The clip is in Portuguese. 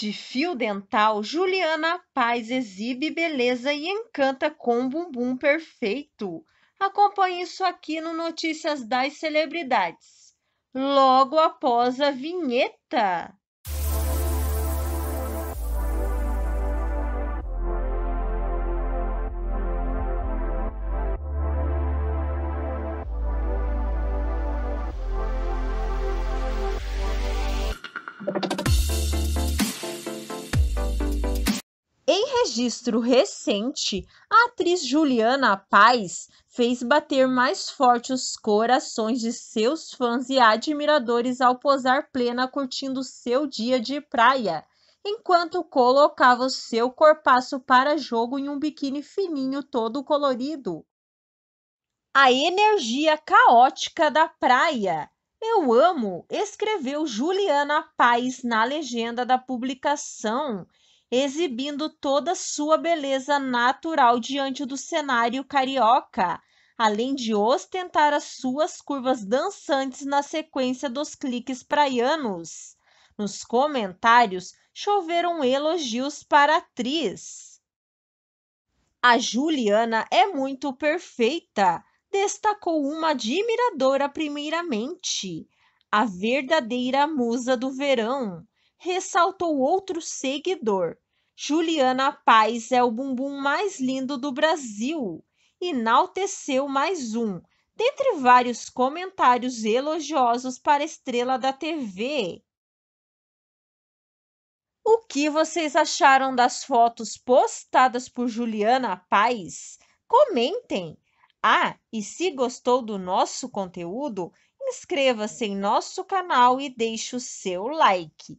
de fio dental, Juliana Paz exibe beleza e encanta com bumbum perfeito. Acompanhe isso aqui no Notícias das Celebridades, logo após a vinheta. registro recente, a atriz Juliana Paz fez bater mais forte os corações de seus fãs e admiradores ao posar plena curtindo seu dia de praia, enquanto colocava o seu corpaço para jogo em um biquíni fininho todo colorido. A energia caótica da praia. Eu amo, escreveu Juliana Paz na legenda da publicação exibindo toda sua beleza natural diante do cenário carioca, além de ostentar as suas curvas dançantes na sequência dos cliques praianos. Nos comentários choveram elogios para a atriz. A Juliana é muito perfeita, destacou uma admiradora primeiramente, a verdadeira musa do verão ressaltou outro seguidor. Juliana Paz é o bumbum mais lindo do Brasil. Enalteceu mais um, dentre vários comentários elogiosos para a estrela da TV. O que vocês acharam das fotos postadas por Juliana Paz? Comentem! Ah, e se gostou do nosso conteúdo, inscreva-se em nosso canal e deixe o seu like.